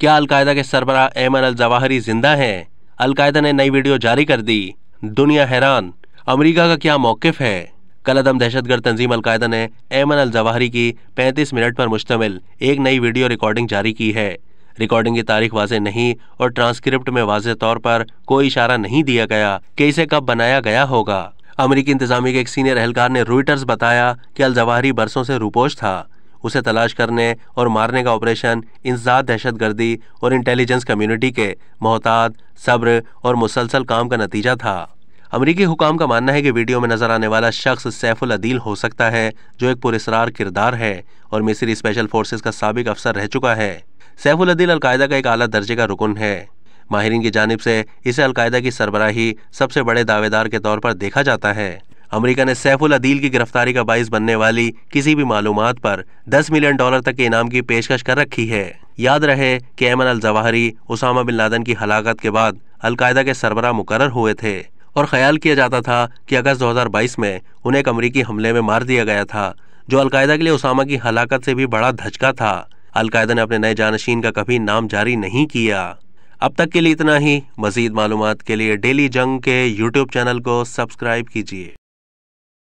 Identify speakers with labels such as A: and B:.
A: क्या अलकायदा के सरबरा एमन अल जवाहरी जिंदा हैं अलकायदा ने नई वीडियो जारी कर दी दुनिया हैरान अमेरिका का क्या मौकफ है कलदम दहशतगर्द तंजीम अलकायदा ने एमन अल जवाहरी की 35 मिनट पर मुश्तमिल एक नई वीडियो रिकॉर्डिंग जारी की है रिकॉर्डिंग की तारीख वाजे नहीं और ट्रांसक्रिप्ट में वाज तौर पर कोई इशारा नहीं दिया गया कि इसे कब बनाया गया होगा अमरीकी इंतजामी के एक सीनियर एहलकार ने रूटर्स बताया कि अलजवाहरी बरसों से रूपोश था उसे तलाश करने और मारने का ऑपरेशन इंसाद दहशतगर्दी और इंटेलिजेंस कम्युनिटी के मोहतात सब्र और मुसलसल काम का नतीजा था अमरीकी हुकाम का मानना है कि वीडियो में नजर आने वाला शख्स सैफुल अदील हो सकता है जो एक पुरस्रार किरदार है और मिस्री स्पेशल फोर्सेज का सबक अफसर रह चुका है सैफुल अदील अलकायदा का एक अला दर्जे का रुकन है माहरीन की जानब से इसे अलकायदा की सरबराही सबसे बड़े दावेदार के तौर पर देखा जाता है अमेरिका ने सैफुल अदील की गिरफ्तारी का बाइस बनने वाली किसी भी मालूम पर 10 मिलियन डॉलर तक के इनाम की पेशकश कर रखी है याद रहे कि एमन अल जवाहरी उसामा बिन लादन की हलाकत के बाद अलकायदा के सरबरा मुकर हुए थे और ख्याल किया जाता था कि अगस्त 2022 में उन्हें एक अमरीकी हमले में मार दिया गया था जो अलकायदा के लिए उसामा की हलाकत से भी बड़ा धचका था अलकायदा ने अपने नए जानशीन का कभी नाम जारी नहीं किया अब तक के लिए इतना ही मजीद मालूम के लिए डेली जंग के यूट्यूब चैनल को सब्सक्राइब कीजिए